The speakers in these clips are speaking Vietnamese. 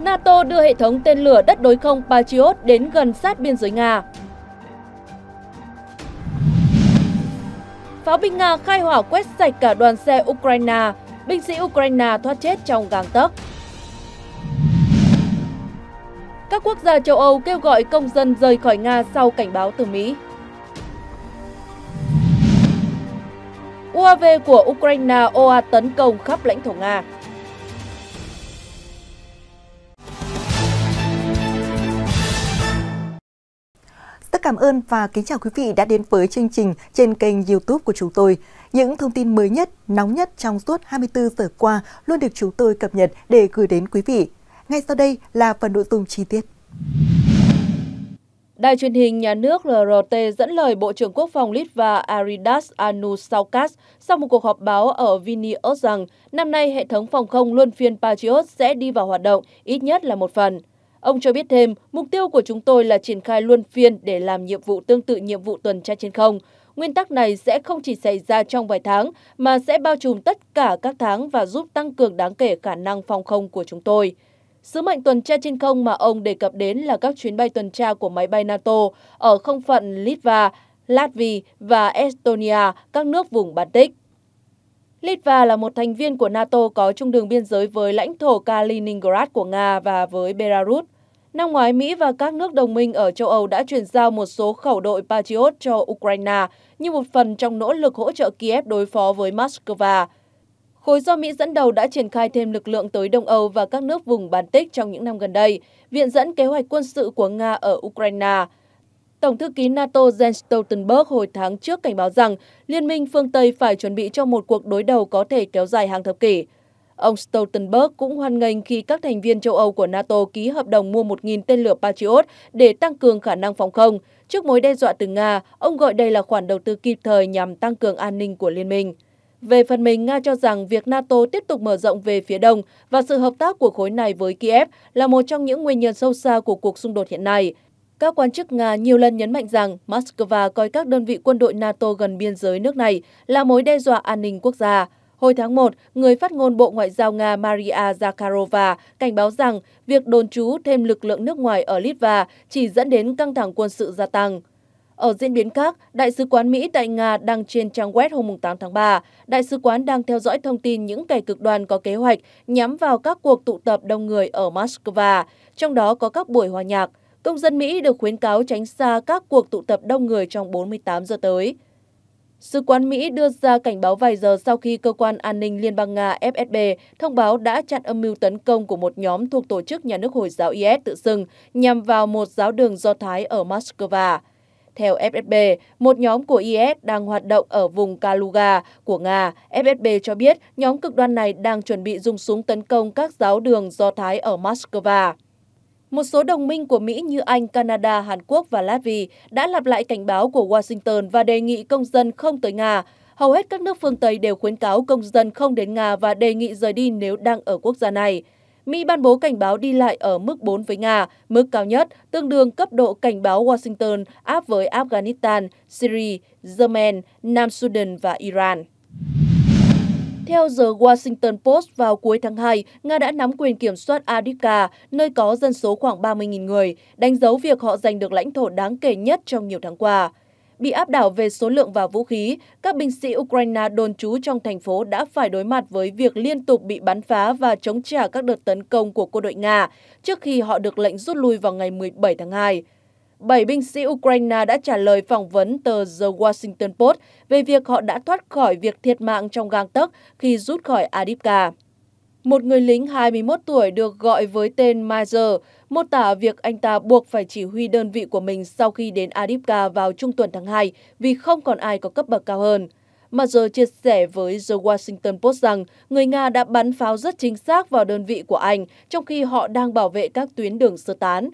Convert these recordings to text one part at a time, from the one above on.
NATO đưa hệ thống tên lửa đất đối không Patriot đến gần sát biên giới Nga. Pháo binh Nga khai hỏa quét sạch cả đoàn xe Ukraine, binh sĩ Ukraine thoát chết trong gang tấc. Các quốc gia châu Âu kêu gọi công dân rời khỏi Nga sau cảnh báo từ Mỹ. UAV của Ukraine OA tấn công khắp lãnh thổ Nga. Rất cảm ơn và kính chào quý vị đã đến với chương trình trên kênh YouTube của chúng tôi. Những thông tin mới nhất, nóng nhất trong suốt 24 giờ qua luôn được chúng tôi cập nhật để gửi đến quý vị. Ngay sau đây là phần nội dung chi tiết. Đài truyền hình nhà nước RRT dẫn lời Bộ trưởng Quốc phòng Litva Aridas Anu sau một cuộc họp báo ở Vilnius rằng năm nay hệ thống phòng không luân phiên Patriot sẽ đi vào hoạt động ít nhất là một phần. Ông cho biết thêm, mục tiêu của chúng tôi là triển khai luân phiên để làm nhiệm vụ tương tự nhiệm vụ tuần tra trên không. Nguyên tắc này sẽ không chỉ xảy ra trong vài tháng, mà sẽ bao trùm tất cả các tháng và giúp tăng cường đáng kể khả năng phòng không của chúng tôi. Sứ mệnh tuần tra trên không mà ông đề cập đến là các chuyến bay tuần tra của máy bay NATO ở không phận Litva, Latvia và Estonia, các nước vùng Baltic. Litva là một thành viên của NATO có chung đường biên giới với lãnh thổ Kaliningrad của Nga và với Belarus. Năm ngoái, Mỹ và các nước đồng minh ở châu Âu đã chuyển giao một số khẩu đội Patriot cho Ukraine như một phần trong nỗ lực hỗ trợ Kiev đối phó với Moscow. Khối do Mỹ dẫn đầu đã triển khai thêm lực lượng tới Đông Âu và các nước vùng Baltic trong những năm gần đây, viện dẫn kế hoạch quân sự của Nga ở Ukraine – Tổng thư ký NATO Jens Stoltenberg hồi tháng trước cảnh báo rằng Liên minh phương Tây phải chuẩn bị cho một cuộc đối đầu có thể kéo dài hàng thập kỷ. Ông Stoltenberg cũng hoan nghênh khi các thành viên châu Âu của NATO ký hợp đồng mua 1.000 tên lửa Patriot để tăng cường khả năng phòng không. Trước mối đe dọa từ Nga, ông gọi đây là khoản đầu tư kịp thời nhằm tăng cường an ninh của liên minh. Về phần mình, Nga cho rằng việc NATO tiếp tục mở rộng về phía đông và sự hợp tác của khối này với Kiev là một trong những nguyên nhân sâu xa của cuộc xung đột hiện nay. Các quan chức Nga nhiều lần nhấn mạnh rằng Moscow coi các đơn vị quân đội NATO gần biên giới nước này là mối đe dọa an ninh quốc gia. Hồi tháng 1, người phát ngôn Bộ Ngoại giao Nga Maria Zakharova cảnh báo rằng việc đồn trú thêm lực lượng nước ngoài ở Litva chỉ dẫn đến căng thẳng quân sự gia tăng. Ở diễn biến khác, Đại sứ quán Mỹ tại Nga đăng trên trang web hôm 8 tháng 3, Đại sứ quán đang theo dõi thông tin những kẻ cực đoan có kế hoạch nhắm vào các cuộc tụ tập đông người ở Moscow, trong đó có các buổi hòa nhạc. Công dân Mỹ được khuyến cáo tránh xa các cuộc tụ tập đông người trong 48 giờ tới. Sứ quán Mỹ đưa ra cảnh báo vài giờ sau khi cơ quan an ninh Liên bang Nga FSB thông báo đã chặn âm mưu tấn công của một nhóm thuộc tổ chức nhà nước Hồi giáo IS tự xưng nhằm vào một giáo đường Do Thái ở Moscow. Theo FSB, một nhóm của IS đang hoạt động ở vùng Kaluga của Nga. FSB cho biết nhóm cực đoan này đang chuẩn bị dùng súng tấn công các giáo đường Do Thái ở Moscow. Một số đồng minh của Mỹ như Anh, Canada, Hàn Quốc và Latvia đã lặp lại cảnh báo của Washington và đề nghị công dân không tới Nga. Hầu hết các nước phương Tây đều khuyến cáo công dân không đến Nga và đề nghị rời đi nếu đang ở quốc gia này. Mỹ ban bố cảnh báo đi lại ở mức 4 với Nga, mức cao nhất, tương đương cấp độ cảnh báo Washington áp với Afghanistan, Syria, Yemen, Nam Sudan và Iran. Theo The Washington Post, vào cuối tháng 2, Nga đã nắm quyền kiểm soát Adivka, nơi có dân số khoảng 30.000 người, đánh dấu việc họ giành được lãnh thổ đáng kể nhất trong nhiều tháng qua. Bị áp đảo về số lượng và vũ khí, các binh sĩ Ukraine đồn trú trong thành phố đã phải đối mặt với việc liên tục bị bắn phá và chống trả các đợt tấn công của quân đội Nga trước khi họ được lệnh rút lui vào ngày 17 tháng 2. Bảy binh sĩ Ukraine đã trả lời phỏng vấn tờ The Washington Post về việc họ đã thoát khỏi việc thiệt mạng trong gang tấc khi rút khỏi Adipka. Một người lính 21 tuổi được gọi với tên Major mô tả việc anh ta buộc phải chỉ huy đơn vị của mình sau khi đến Adipka vào trung tuần tháng 2 vì không còn ai có cấp bậc cao hơn. Major chia sẻ với The Washington Post rằng người Nga đã bắn pháo rất chính xác vào đơn vị của anh trong khi họ đang bảo vệ các tuyến đường sơ tán.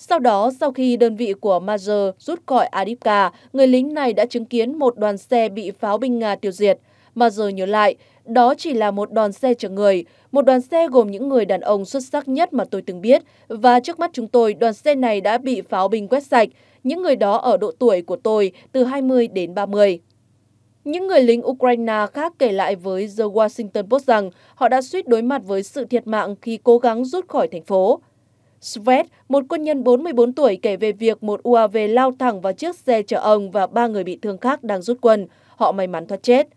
Sau đó, sau khi đơn vị của Major rút khỏi Adipka, người lính này đã chứng kiến một đoàn xe bị pháo binh Nga tiêu diệt. Major nhớ lại, đó chỉ là một đoàn xe chở người, một đoàn xe gồm những người đàn ông xuất sắc nhất mà tôi từng biết. Và trước mắt chúng tôi, đoàn xe này đã bị pháo binh quét sạch, những người đó ở độ tuổi của tôi, từ 20 đến 30. Những người lính Ukraine khác kể lại với The Washington Post rằng họ đã suýt đối mặt với sự thiệt mạng khi cố gắng rút khỏi thành phố. Svet, một quân nhân 44 tuổi kể về việc một UAV lao thẳng vào chiếc xe chở ông và ba người bị thương khác đang rút quân. Họ may mắn thoát chết.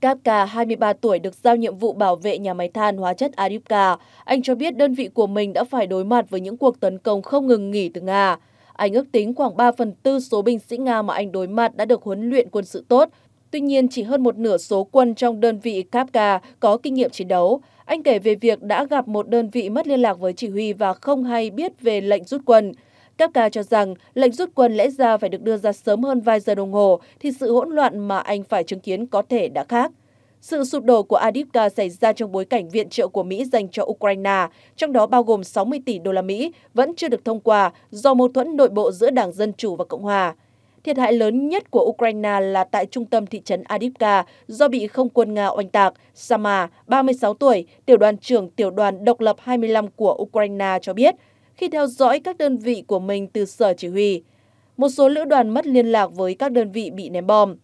Kapka, 23 tuổi, được giao nhiệm vụ bảo vệ nhà máy than hóa chất Arivka. Anh cho biết đơn vị của mình đã phải đối mặt với những cuộc tấn công không ngừng nghỉ từ Nga. Anh ước tính khoảng 3 phần tư số binh sĩ Nga mà anh đối mặt đã được huấn luyện quân sự tốt. Tuy nhiên, chỉ hơn một nửa số quân trong đơn vị Kapka có kinh nghiệm chiến đấu. Anh kể về việc đã gặp một đơn vị mất liên lạc với chỉ huy và không hay biết về lệnh rút quân. Kafka cho rằng lệnh rút quân lẽ ra phải được đưa ra sớm hơn vài giờ đồng hồ thì sự hỗn loạn mà anh phải chứng kiến có thể đã khác. Sự sụp đổ của Adipka xảy ra trong bối cảnh viện trợ của Mỹ dành cho Ukraine, trong đó bao gồm 60 tỷ đô la Mỹ, vẫn chưa được thông qua do mâu thuẫn nội bộ giữa Đảng Dân Chủ và Cộng Hòa. Thiệt hại lớn nhất của Ukraine là tại trung tâm thị trấn Adipka, do bị không quân Nga oanh tạc. Sama, 36 tuổi, tiểu đoàn trưởng tiểu đoàn độc lập 25 của Ukraine cho biết, khi theo dõi các đơn vị của mình từ sở chỉ huy, một số lữ đoàn mất liên lạc với các đơn vị bị ném bom.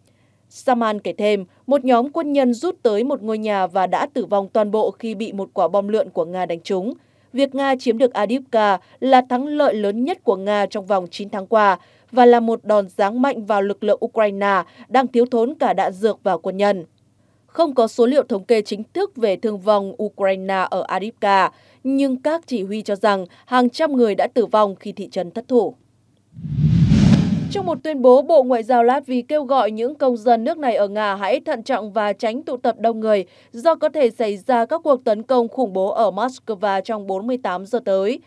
Saman kể thêm, một nhóm quân nhân rút tới một ngôi nhà và đã tử vong toàn bộ khi bị một quả bom lượn của Nga đánh trúng việc Nga chiếm được Adivka là thắng lợi lớn nhất của Nga trong vòng 9 tháng qua và là một đòn giáng mạnh vào lực lượng Ukraine đang thiếu thốn cả đạn dược và quân nhân. Không có số liệu thống kê chính thức về thương vong Ukraine ở Adivka, nhưng các chỉ huy cho rằng hàng trăm người đã tử vong khi thị trấn thất thủ. Trong một tuyên bố, Bộ Ngoại giao Latvia kêu gọi những công dân nước này ở Nga hãy thận trọng và tránh tụ tập đông người do có thể xảy ra các cuộc tấn công khủng bố ở Moscow trong 48 giờ tới.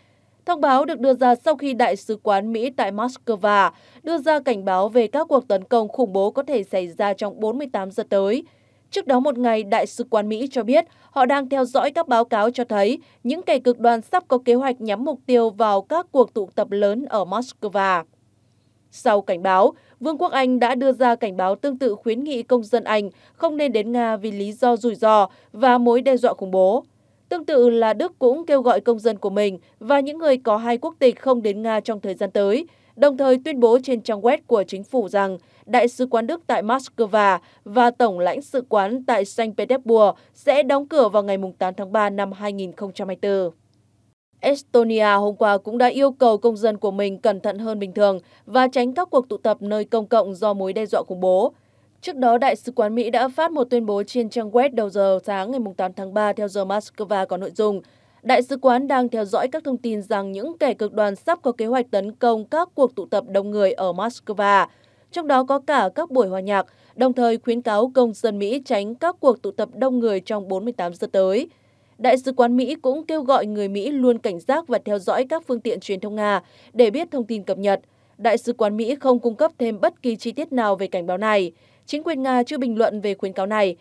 Thông báo được đưa ra sau khi Đại sứ quán Mỹ tại Moscow đưa ra cảnh báo về các cuộc tấn công khủng bố có thể xảy ra trong 48 giờ tới. Trước đó một ngày, Đại sứ quán Mỹ cho biết họ đang theo dõi các báo cáo cho thấy những kẻ cực đoan sắp có kế hoạch nhắm mục tiêu vào các cuộc tụ tập lớn ở Moscow. Sau cảnh báo, Vương quốc Anh đã đưa ra cảnh báo tương tự khuyến nghị công dân Anh không nên đến Nga vì lý do rủi ro và mối đe dọa khủng bố. Tương tự là Đức cũng kêu gọi công dân của mình và những người có hai quốc tịch không đến Nga trong thời gian tới, đồng thời tuyên bố trên trang web của chính phủ rằng Đại sứ quán Đức tại Moscow và Tổng lãnh sự quán tại Saint Petersburg sẽ đóng cửa vào ngày 8 tháng 3 năm 2024. Estonia hôm qua cũng đã yêu cầu công dân của mình cẩn thận hơn bình thường và tránh các cuộc tụ tập nơi công cộng do mối đe dọa khủng bố. Trước đó, Đại sứ quán Mỹ đã phát một tuyên bố trên trang web đầu giờ sáng ngày 8 tháng 3 theo giờ Moscow có nội dung Đại sứ quán đang theo dõi các thông tin rằng những kẻ cực đoan sắp có kế hoạch tấn công các cuộc tụ tập đông người ở Moscow, trong đó có cả các buổi hòa nhạc, đồng thời khuyến cáo công dân Mỹ tránh các cuộc tụ tập đông người trong 48 giờ tới. Đại sứ quán Mỹ cũng kêu gọi người Mỹ luôn cảnh giác và theo dõi các phương tiện truyền thông Nga để biết thông tin cập nhật. Đại sứ quán Mỹ không cung cấp thêm bất kỳ chi tiết nào về cảnh báo này. Chính quyền Nga chưa bình luận về khuyến cáo này.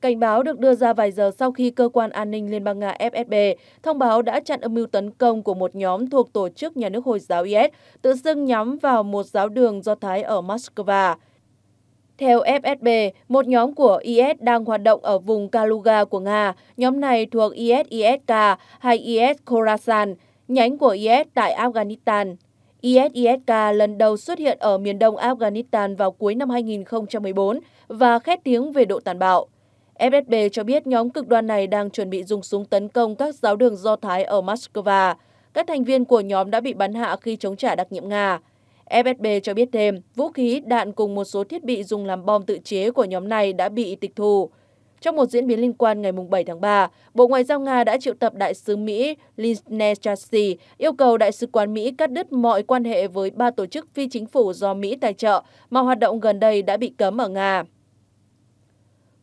Cảnh báo được đưa ra vài giờ sau khi cơ quan an ninh Liên bang Nga FSB thông báo đã chặn âm mưu tấn công của một nhóm thuộc tổ chức nhà nước Hồi giáo IS tự xưng nhắm vào một giáo đường Do Thái ở Moscow. Theo FSB, một nhóm của IS đang hoạt động ở vùng Kaluga của Nga. Nhóm này thuộc IS-ISK hay IS Khorasan, nhánh của IS tại Afghanistan. IS-ISK lần đầu xuất hiện ở miền đông Afghanistan vào cuối năm 2014 và khét tiếng về độ tàn bạo. FSB cho biết nhóm cực đoan này đang chuẩn bị dùng súng tấn công các giáo đường Do Thái ở Moscow. Các thành viên của nhóm đã bị bắn hạ khi chống trả đặc nhiệm Nga. FSB cho biết thêm, vũ khí, đạn cùng một số thiết bị dùng làm bom tự chế của nhóm này đã bị tịch thu. Trong một diễn biến liên quan ngày 7 tháng 3, Bộ Ngoại giao Nga đã triệu tập Đại sứ Mỹ Liznechassi yêu cầu Đại sứ quán Mỹ cắt đứt mọi quan hệ với ba tổ chức phi chính phủ do Mỹ tài trợ mà hoạt động gần đây đã bị cấm ở Nga.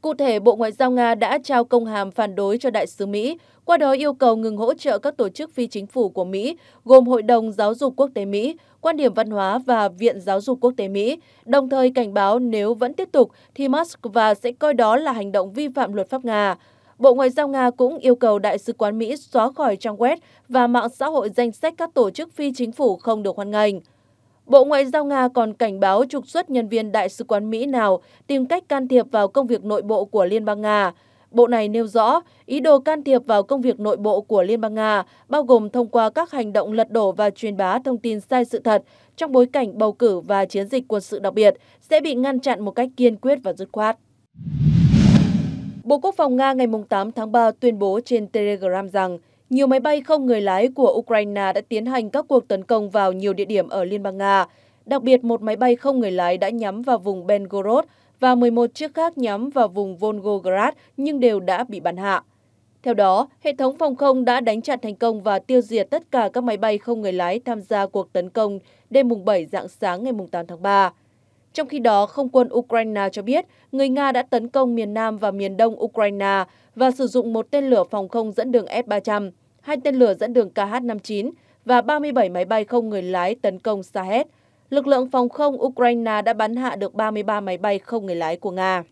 Cụ thể, Bộ Ngoại giao Nga đã trao công hàm phản đối cho đại sứ Mỹ, qua đó yêu cầu ngừng hỗ trợ các tổ chức phi chính phủ của Mỹ, gồm Hội đồng Giáo dục Quốc tế Mỹ, Quan điểm Văn hóa và Viện Giáo dục Quốc tế Mỹ, đồng thời cảnh báo nếu vẫn tiếp tục thì Moscow sẽ coi đó là hành động vi phạm luật pháp Nga. Bộ Ngoại giao Nga cũng yêu cầu Đại sứ quán Mỹ xóa khỏi trang web và mạng xã hội danh sách các tổ chức phi chính phủ không được hoan nghênh. Bộ Ngoại giao Nga còn cảnh báo trục xuất nhân viên đại sứ quán Mỹ nào tìm cách can thiệp vào công việc nội bộ của Liên bang Nga. Bộ này nêu rõ, ý đồ can thiệp vào công việc nội bộ của Liên bang Nga bao gồm thông qua các hành động lật đổ và truyền bá thông tin sai sự thật trong bối cảnh bầu cử và chiến dịch quân sự đặc biệt sẽ bị ngăn chặn một cách kiên quyết và dứt khoát. Bộ Quốc phòng Nga ngày 8 tháng 3 tuyên bố trên Telegram rằng nhiều máy bay không người lái của Ukraine đã tiến hành các cuộc tấn công vào nhiều địa điểm ở Liên bang Nga. Đặc biệt, một máy bay không người lái đã nhắm vào vùng Belgorod và 11 chiếc khác nhắm vào vùng Volgograd nhưng đều đã bị bắn hạ. Theo đó, hệ thống phòng không đã đánh chặn thành công và tiêu diệt tất cả các máy bay không người lái tham gia cuộc tấn công đêm 7 dạng sáng ngày 8 tháng 3. Trong khi đó, không quân Ukraine cho biết người Nga đã tấn công miền Nam và miền Đông Ukraine và sử dụng một tên lửa phòng không dẫn đường F-300 hai tên lửa dẫn đường KH-59 và 37 máy bay không người lái tấn công Sahed. Lực lượng phòng không Ukraine đã bắn hạ được 33 máy bay không người lái của Nga.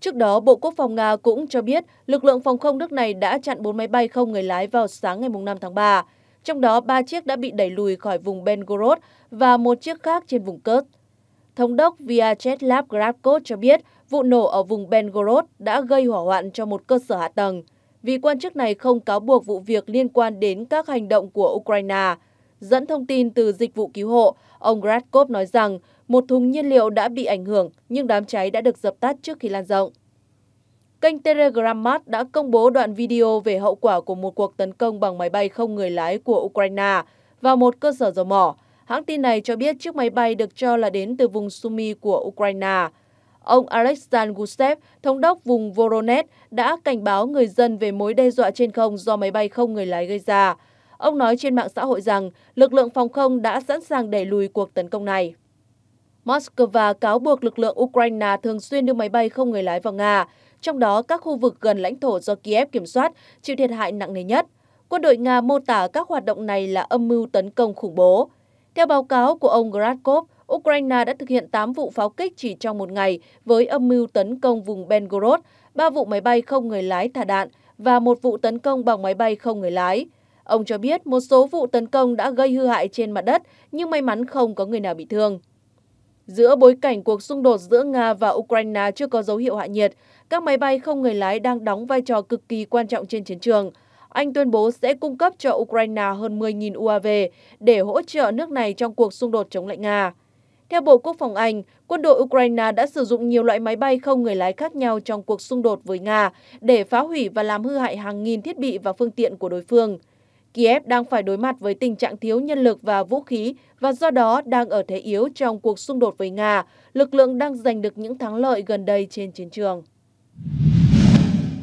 Trước đó, Bộ Quốc phòng Nga cũng cho biết lực lượng phòng không nước này đã chặn 4 máy bay không người lái vào sáng ngày 5 tháng 3, trong đó 3 chiếc đã bị đẩy lùi khỏi vùng Belgorod và một chiếc khác trên vùng Kurd. Thống đốc Vyacheslav Grabko cho biết vụ nổ ở vùng Belgorod đã gây hỏa hoạn cho một cơ sở hạ tầng – vì quan chức này không cáo buộc vụ việc liên quan đến các hành động của Ukraine. Dẫn thông tin từ dịch vụ cứu hộ, ông Gratkov nói rằng một thùng nhiên liệu đã bị ảnh hưởng nhưng đám cháy đã được dập tắt trước khi lan rộng. Kênh Telegram đã công bố đoạn video về hậu quả của một cuộc tấn công bằng máy bay không người lái của Ukraine vào một cơ sở dầu mỏ. Hãng tin này cho biết chiếc máy bay được cho là đến từ vùng Sumy của Ukraine. Ông Alexan Gusev, thống đốc vùng Voronezh, đã cảnh báo người dân về mối đe dọa trên không do máy bay không người lái gây ra. Ông nói trên mạng xã hội rằng lực lượng phòng không đã sẵn sàng đẩy lùi cuộc tấn công này. Moscow cáo buộc lực lượng Ukraine thường xuyên đưa máy bay không người lái vào Nga, trong đó các khu vực gần lãnh thổ do Kiev kiểm soát chịu thiệt hại nặng nề nhất. Quân đội Nga mô tả các hoạt động này là âm mưu tấn công khủng bố. Theo báo cáo của ông Gratkov, Ukraine đã thực hiện 8 vụ pháo kích chỉ trong một ngày với âm mưu tấn công vùng Belgorod, 3 vụ máy bay không người lái thả đạn và một vụ tấn công bằng máy bay không người lái. Ông cho biết một số vụ tấn công đã gây hư hại trên mặt đất, nhưng may mắn không có người nào bị thương. Giữa bối cảnh cuộc xung đột giữa Nga và Ukraine chưa có dấu hiệu hạ nhiệt, các máy bay không người lái đang đóng vai trò cực kỳ quan trọng trên chiến trường. Anh tuyên bố sẽ cung cấp cho Ukraine hơn 10.000 UAV để hỗ trợ nước này trong cuộc xung đột chống lại Nga. Theo Bộ Quốc phòng Anh, quân đội Ukraine đã sử dụng nhiều loại máy bay không người lái khác nhau trong cuộc xung đột với Nga để phá hủy và làm hư hại hàng nghìn thiết bị và phương tiện của đối phương. Kiev đang phải đối mặt với tình trạng thiếu nhân lực và vũ khí và do đó đang ở thế yếu trong cuộc xung đột với Nga. Lực lượng đang giành được những thắng lợi gần đây trên chiến trường.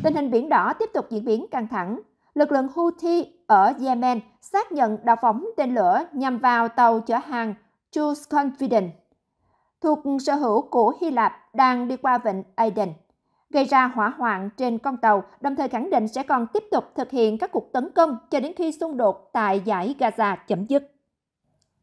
Tình hình Biển Đỏ tiếp tục diễn biến căng thẳng. Lực lượng Houthi ở Yemen xác nhận đã phóng tên lửa nhằm vào tàu chở hàng True Confidence thuộc sở hữu của Hy Lạp đang đi qua vịnh Aden, gây ra hỏa hoạn trên con tàu, đồng thời khẳng định sẽ còn tiếp tục thực hiện các cuộc tấn công cho đến khi xung đột tại giải Gaza chấm dứt.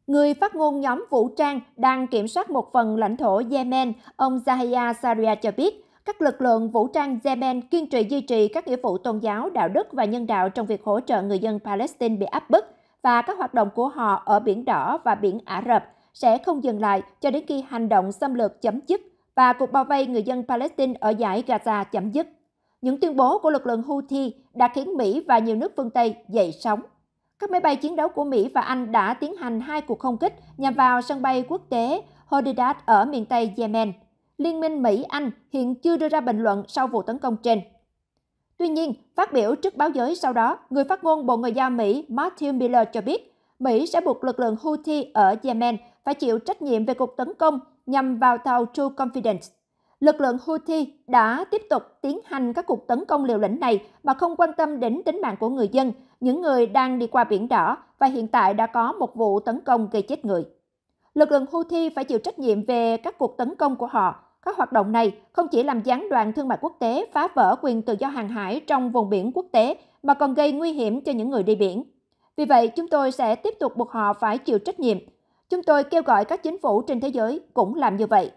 Người phát ngôn nhóm vũ trang đang kiểm soát một phần lãnh thổ Yemen, ông Zahia Saria cho biết, các lực lượng vũ trang Yemen kiên trì duy trì các nghĩa vụ tôn giáo, đạo đức và nhân đạo trong việc hỗ trợ người dân Palestine bị áp bức và các hoạt động của họ ở Biển Đỏ và Biển Ả Rập – sẽ không dừng lại cho đến khi hành động xâm lược chấm dứt và cuộc bao vây người dân Palestine ở giải Gaza chấm dứt. Những tuyên bố của lực lượng Houthi đã khiến Mỹ và nhiều nước phương Tây dậy sóng. Các máy bay chiến đấu của Mỹ và Anh đã tiến hành hai cuộc không kích nhằm vào sân bay quốc tế Hodeidah ở miền Tây Yemen. Liên minh Mỹ-Anh hiện chưa đưa ra bình luận sau vụ tấn công trên. Tuy nhiên, phát biểu trước báo giới sau đó, người phát ngôn Bộ Ngoại giao Mỹ Matthew Miller cho biết Mỹ sẽ buộc lực lượng Houthi ở Yemen phải chịu trách nhiệm về cuộc tấn công nhằm vào tàu True Confidence. Lực lượng Houthi đã tiếp tục tiến hành các cuộc tấn công liều lĩnh này mà không quan tâm đến tính mạng của người dân, những người đang đi qua biển đỏ và hiện tại đã có một vụ tấn công gây chết người. Lực lượng Houthi phải chịu trách nhiệm về các cuộc tấn công của họ. Các hoạt động này không chỉ làm gián đoạn thương mại quốc tế phá vỡ quyền tự do hàng hải trong vùng biển quốc tế mà còn gây nguy hiểm cho những người đi biển. Vì vậy, chúng tôi sẽ tiếp tục buộc họ phải chịu trách nhiệm Chúng tôi kêu gọi các chính phủ trên thế giới cũng làm như vậy.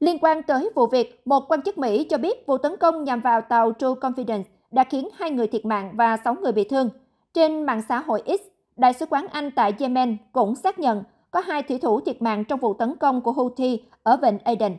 Liên quan tới vụ việc, một quan chức Mỹ cho biết vụ tấn công nhằm vào tàu True Confidence đã khiến hai người thiệt mạng và 6 người bị thương. Trên mạng xã hội X, Đại sứ quán Anh tại Yemen cũng xác nhận có hai thủy thủ thiệt mạng trong vụ tấn công của Houthi ở Vịnh Aden.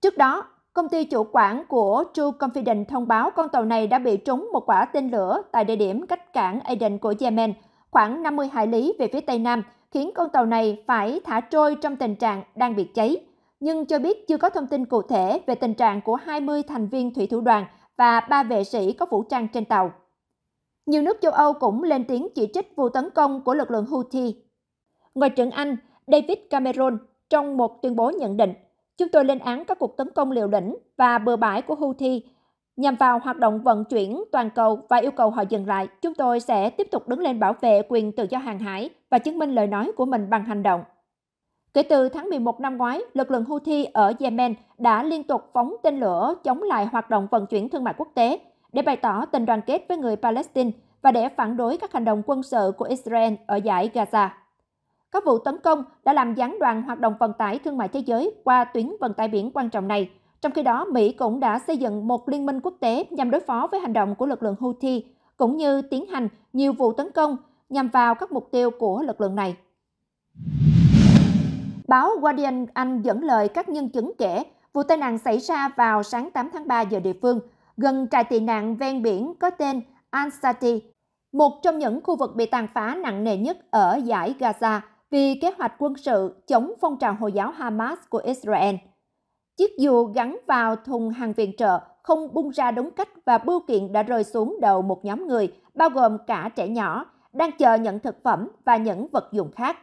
Trước đó, công ty chủ quản của True Confidence thông báo con tàu này đã bị trúng một quả tên lửa tại địa điểm cách cảng Aden của Yemen, khoảng 50 hải lý về phía tây nam, khiến con tàu này phải thả trôi trong tình trạng đang bị cháy, nhưng cho biết chưa có thông tin cụ thể về tình trạng của 20 thành viên thủy thủ đoàn và ba vệ sĩ có vũ trang trên tàu. Nhiều nước châu Âu cũng lên tiếng chỉ trích vụ tấn công của lực lượng Houthi. Ngoại trưởng Anh David Cameron trong một tuyên bố nhận định, chúng tôi lên án các cuộc tấn công liều lĩnh và bừa bãi của Houthi nhằm vào hoạt động vận chuyển toàn cầu và yêu cầu họ dừng lại. Chúng tôi sẽ tiếp tục đứng lên bảo vệ quyền tự do hàng hải và chứng minh lời nói của mình bằng hành động. Kể từ tháng 11 năm ngoái, lực lượng Houthi ở Yemen đã liên tục phóng tên lửa chống lại hoạt động vận chuyển thương mại quốc tế để bày tỏ tình đoàn kết với người Palestine và để phản đối các hành động quân sự của Israel ở giải Gaza. Các vụ tấn công đã làm gián đoạn hoạt động vận tải thương mại thế giới qua tuyến vận tải biển quan trọng này. Trong khi đó, Mỹ cũng đã xây dựng một liên minh quốc tế nhằm đối phó với hành động của lực lượng Houthi, cũng như tiến hành nhiều vụ tấn công nhằm vào các mục tiêu của lực lượng này. Báo Guardian Anh dẫn lời các nhân chứng kể vụ tai nạn xảy ra vào sáng 8 tháng 3 giờ địa phương gần trại tị nạn ven biển có tên Ansati, một trong những khu vực bị tàn phá nặng nề nhất ở giải Gaza vì kế hoạch quân sự chống phong trào Hồi giáo Hamas của Israel. Chiếc dù gắn vào thùng hàng viện trợ không bung ra đúng cách và bưu kiện đã rơi xuống đầu một nhóm người, bao gồm cả trẻ nhỏ, đang chờ nhận thực phẩm và những vật dụng khác.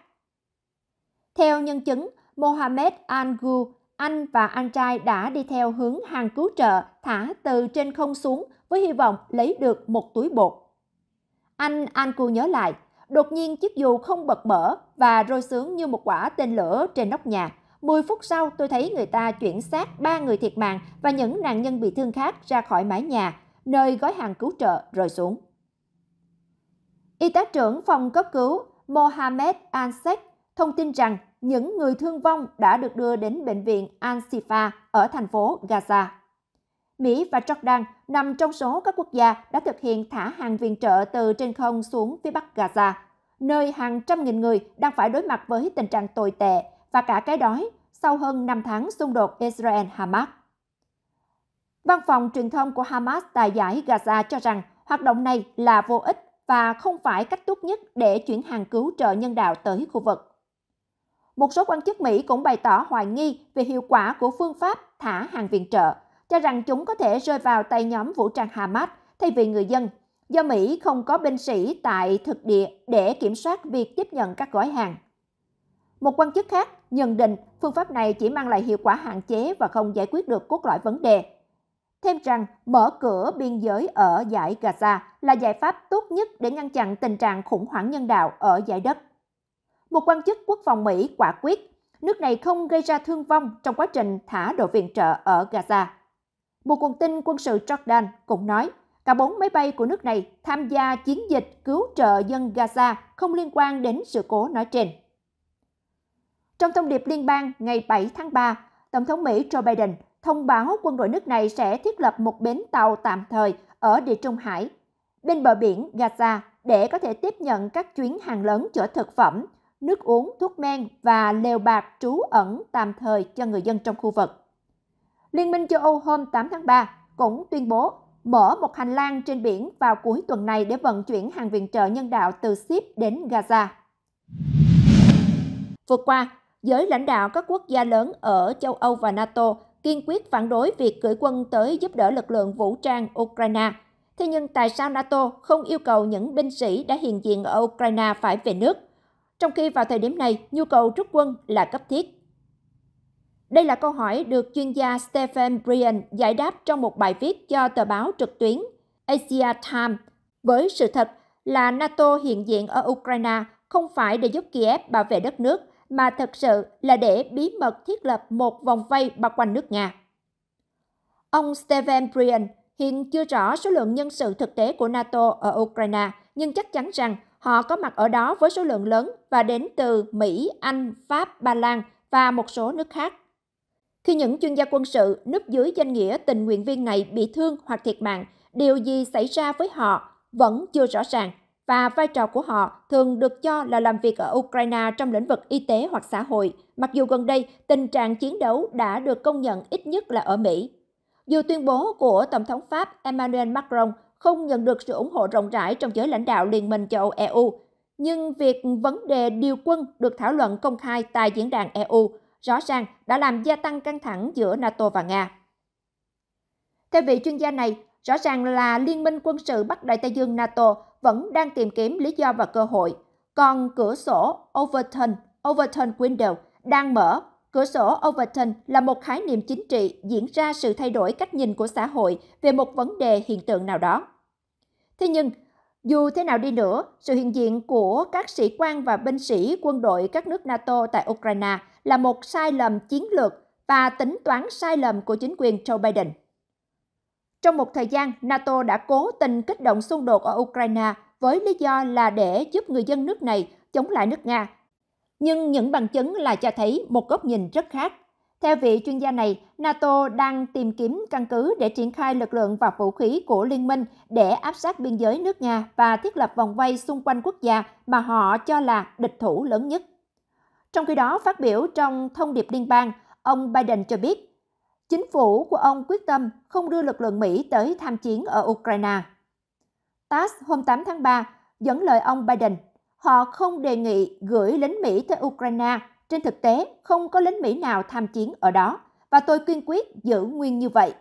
Theo nhân chứng, Mohamed Angu, anh và anh trai đã đi theo hướng hàng cứu trợ thả từ trên không xuống với hy vọng lấy được một túi bột. Anh Angu nhớ lại, đột nhiên chiếc dù không bật mở và rơi xuống như một quả tên lửa trên nóc nhà. 10 phút sau, tôi thấy người ta chuyển xác ba người thiệt mạng và những nạn nhân bị thương khác ra khỏi mái nhà, nơi gói hàng cứu trợ rơi xuống. Y tá trưởng phòng cấp cứu Mohamed Ansek thông tin rằng những người thương vong đã được đưa đến bệnh viện Al-Shifa ở thành phố Gaza. Mỹ và Jordan nằm trong số các quốc gia đã thực hiện thả hàng viện trợ từ trên không xuống phía bắc Gaza, nơi hàng trăm nghìn người đang phải đối mặt với tình trạng tồi tệ và cả cái đói sau hơn 5 tháng xung đột Israel-Hamas. Văn phòng truyền thông của Hamas tại giải Gaza cho rằng hoạt động này là vô ích và không phải cách tốt nhất để chuyển hàng cứu trợ nhân đạo tới khu vực. Một số quan chức Mỹ cũng bày tỏ hoài nghi về hiệu quả của phương pháp thả hàng viện trợ, cho rằng chúng có thể rơi vào tay nhóm vũ trang Hamas thay vì người dân, do Mỹ không có binh sĩ tại thực địa để kiểm soát việc tiếp nhận các gói hàng. Một quan chức khác nhận định phương pháp này chỉ mang lại hiệu quả hạn chế và không giải quyết được cốt lõi vấn đề, thêm rằng mở cửa biên giới ở giải Gaza là giải pháp tốt nhất để ngăn chặn tình trạng khủng hoảng nhân đạo ở giải đất. Một quan chức quốc phòng Mỹ quả quyết, nước này không gây ra thương vong trong quá trình thả đội viện trợ ở Gaza. Một nguồn tin quân sự Jordan cũng nói, cả bốn máy bay của nước này tham gia chiến dịch cứu trợ dân Gaza không liên quan đến sự cố nói trên. Trong thông điệp liên bang ngày 7 tháng 3, Tổng thống Mỹ Joe Biden thông báo quân đội nước này sẽ thiết lập một bến tàu tạm thời ở Địa Trung Hải, bên bờ biển Gaza để có thể tiếp nhận các chuyến hàng lớn chở thực phẩm, nước uống, thuốc men và lều bạc trú ẩn tạm thời cho người dân trong khu vực. Liên minh châu Âu hôm 8 tháng 3 cũng tuyên bố mở một hành lang trên biển vào cuối tuần này để vận chuyển hàng viện trợ nhân đạo từ Ship đến Gaza. Vừa qua, giới lãnh đạo các quốc gia lớn ở châu Âu và NATO kiên quyết phản đối việc gửi quân tới giúp đỡ lực lượng vũ trang Ukraine. Thế nhưng tại sao NATO không yêu cầu những binh sĩ đã hiện diện ở Ukraine phải về nước, trong khi vào thời điểm này nhu cầu rút quân là cấp thiết? Đây là câu hỏi được chuyên gia Stephen Brian giải đáp trong một bài viết cho tờ báo trực tuyến Asia Times với sự thật là NATO hiện diện ở Ukraine không phải để giúp Kiev bảo vệ đất nước mà thật sự là để bí mật thiết lập một vòng vây bao quanh nước Nga. Ông Stephen Brian hiện chưa rõ số lượng nhân sự thực tế của NATO ở Ukraine, nhưng chắc chắn rằng họ có mặt ở đó với số lượng lớn và đến từ Mỹ, Anh, Pháp, Ba Lan và một số nước khác. Khi những chuyên gia quân sự núp dưới danh nghĩa tình nguyện viên này bị thương hoặc thiệt mạng, điều gì xảy ra với họ vẫn chưa rõ ràng và vai trò của họ thường được cho là làm việc ở Ukraine trong lĩnh vực y tế hoặc xã hội, mặc dù gần đây tình trạng chiến đấu đã được công nhận ít nhất là ở Mỹ. Dù tuyên bố của Tổng thống Pháp Emmanuel Macron không nhận được sự ủng hộ rộng rãi trong giới lãnh đạo Liên minh châu EU, e nhưng việc vấn đề điều quân được thảo luận công khai tại diễn đàn EU rõ ràng đã làm gia tăng căng thẳng giữa NATO và Nga. Theo vị chuyên gia này, rõ ràng là Liên minh quân sự Bắc Đại Tây Dương NATO vẫn đang tìm kiếm lý do và cơ hội. Còn cửa sổ Overton, Overton Window đang mở. Cửa sổ Overton là một khái niệm chính trị diễn ra sự thay đổi cách nhìn của xã hội về một vấn đề hiện tượng nào đó. Thế nhưng, dù thế nào đi nữa, sự hiện diện của các sĩ quan và binh sĩ quân đội các nước NATO tại Ukraine là một sai lầm chiến lược và tính toán sai lầm của chính quyền Joe Biden. Trong một thời gian, NATO đã cố tình kích động xung đột ở Ukraine với lý do là để giúp người dân nước này chống lại nước Nga. Nhưng những bằng chứng là cho thấy một góc nhìn rất khác. Theo vị chuyên gia này, NATO đang tìm kiếm căn cứ để triển khai lực lượng và vũ khí của liên minh để áp sát biên giới nước Nga và thiết lập vòng vây xung quanh quốc gia mà họ cho là địch thủ lớn nhất. Trong khi đó, phát biểu trong thông điệp liên bang, ông Biden cho biết Chính phủ của ông quyết tâm không đưa lực lượng Mỹ tới tham chiến ở Ukraine. TASS hôm 8 tháng 3 dẫn lời ông Biden, họ không đề nghị gửi lính Mỹ tới Ukraine, trên thực tế không có lính Mỹ nào tham chiến ở đó, và tôi kiên quyết giữ nguyên như vậy.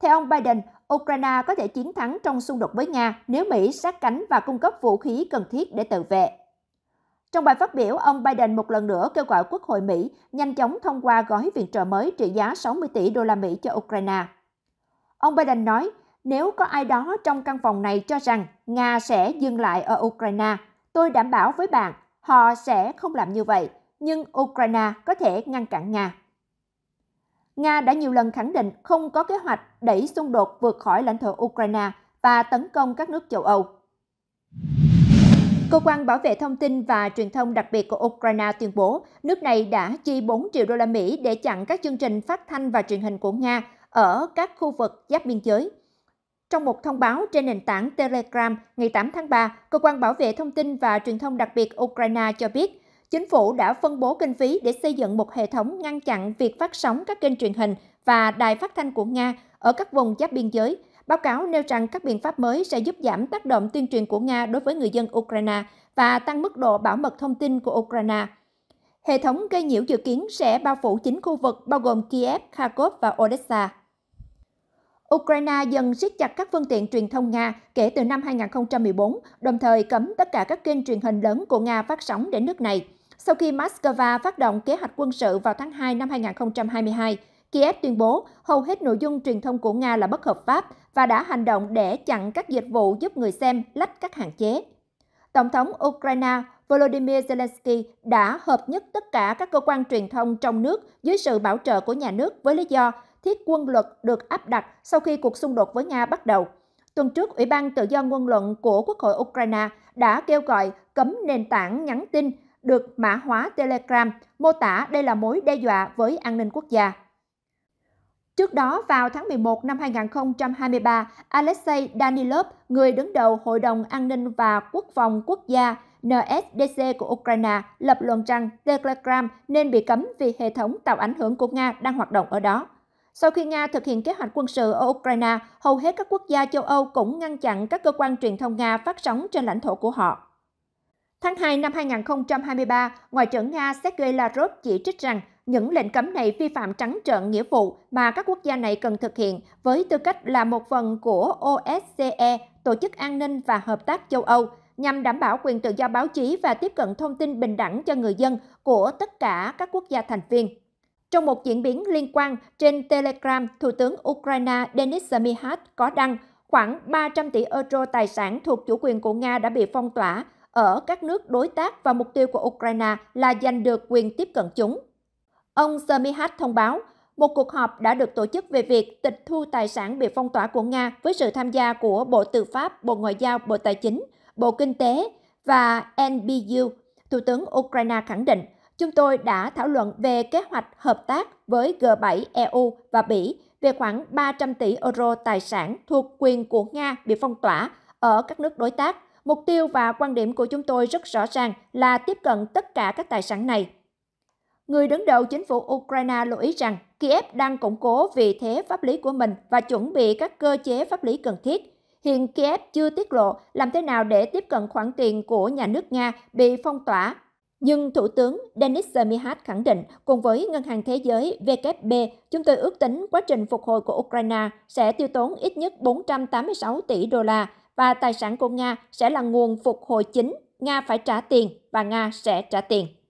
Theo ông Biden, Ukraine có thể chiến thắng trong xung đột với Nga nếu Mỹ sát cánh và cung cấp vũ khí cần thiết để tự vệ. Trong bài phát biểu, ông Biden một lần nữa kêu gọi Quốc hội Mỹ nhanh chóng thông qua gói viện trợ mới trị giá 60 tỷ đô la Mỹ cho Ukraine. Ông Biden nói, nếu có ai đó trong căn phòng này cho rằng Nga sẽ dừng lại ở Ukraine, tôi đảm bảo với bạn, họ sẽ không làm như vậy, nhưng Ukraine có thể ngăn cản Nga. Nga đã nhiều lần khẳng định không có kế hoạch đẩy xung đột vượt khỏi lãnh thổ Ukraine và tấn công các nước châu Âu. Cơ quan bảo vệ thông tin và truyền thông đặc biệt của Ukraine tuyên bố nước này đã chi 4 triệu đô la Mỹ để chặn các chương trình phát thanh và truyền hình của Nga ở các khu vực giáp biên giới. Trong một thông báo trên nền tảng Telegram ngày 8 tháng 3, Cơ quan Bảo vệ Thông tin và Truyền thông đặc biệt Ukraine cho biết, chính phủ đã phân bố kinh phí để xây dựng một hệ thống ngăn chặn việc phát sóng các kênh truyền hình và đài phát thanh của Nga ở các vùng giáp biên giới, Báo cáo nêu rằng các biện pháp mới sẽ giúp giảm tác động tuyên truyền của Nga đối với người dân Ukraine và tăng mức độ bảo mật thông tin của Ukraine. Hệ thống gây nhiễu dự kiến sẽ bao phủ chính khu vực bao gồm Kiev, Kharkov và Odessa. Ukraine dần siết chặt các phương tiện truyền thông Nga kể từ năm 2014, đồng thời cấm tất cả các kênh truyền hình lớn của Nga phát sóng đến nước này. Sau khi Moscow phát động kế hoạch quân sự vào tháng 2 năm 2022, Kiev tuyên bố hầu hết nội dung truyền thông của Nga là bất hợp pháp và đã hành động để chặn các dịch vụ giúp người xem lách các hạn chế. Tổng thống Ukraine Volodymyr Zelensky đã hợp nhất tất cả các cơ quan truyền thông trong nước dưới sự bảo trợ của nhà nước với lý do thiết quân luật được áp đặt sau khi cuộc xung đột với Nga bắt đầu. Tuần trước, Ủy ban Tự do ngôn luận của Quốc hội Ukraine đã kêu gọi cấm nền tảng nhắn tin được mã hóa Telegram, mô tả đây là mối đe dọa với an ninh quốc gia. Trước đó, vào tháng 11 năm 2023, Alexei Danilov, người đứng đầu Hội đồng An ninh và Quốc phòng Quốc gia NSDC của Ukraine, lập luận rằng Telegram nên bị cấm vì hệ thống tạo ảnh hưởng của Nga đang hoạt động ở đó. Sau khi Nga thực hiện kế hoạch quân sự ở Ukraine, hầu hết các quốc gia châu Âu cũng ngăn chặn các cơ quan truyền thông Nga phát sóng trên lãnh thổ của họ. Tháng 2 năm 2023, Ngoại trưởng Nga Sergei Lavrov chỉ trích rằng những lệnh cấm này vi phạm trắng trợn nghĩa vụ mà các quốc gia này cần thực hiện với tư cách là một phần của OSCE, Tổ chức An ninh và Hợp tác châu Âu, nhằm đảm bảo quyền tự do báo chí và tiếp cận thông tin bình đẳng cho người dân của tất cả các quốc gia thành viên. Trong một diễn biến liên quan, trên Telegram, Thủ tướng Ukraine Denis Mihad có đăng khoảng 300 tỷ euro tài sản thuộc chủ quyền của Nga đã bị phong tỏa ở các nước đối tác và mục tiêu của Ukraine là giành được quyền tiếp cận chúng. Ông Semihat thông báo, một cuộc họp đã được tổ chức về việc tịch thu tài sản bị phong tỏa của Nga với sự tham gia của Bộ Tư pháp, Bộ Ngoại giao, Bộ Tài chính, Bộ Kinh tế và NBU. Thủ tướng Ukraine khẳng định, chúng tôi đã thảo luận về kế hoạch hợp tác với G7 EU và Bỉ về khoảng 300 tỷ euro tài sản thuộc quyền của Nga bị phong tỏa ở các nước đối tác. Mục tiêu và quan điểm của chúng tôi rất rõ ràng là tiếp cận tất cả các tài sản này người đứng đầu chính phủ Ukraine lưu ý rằng Kiev đang củng cố vị thế pháp lý của mình và chuẩn bị các cơ chế pháp lý cần thiết. Hiện Kiev chưa tiết lộ làm thế nào để tiếp cận khoản tiền của nhà nước Nga bị phong tỏa. Nhưng Thủ tướng Denis Zemihard khẳng định, cùng với Ngân hàng Thế giới WB, chúng tôi ước tính quá trình phục hồi của Ukraine sẽ tiêu tốn ít nhất 486 tỷ đô la và tài sản của Nga sẽ là nguồn phục hồi chính. Nga phải trả tiền và Nga sẽ trả tiền.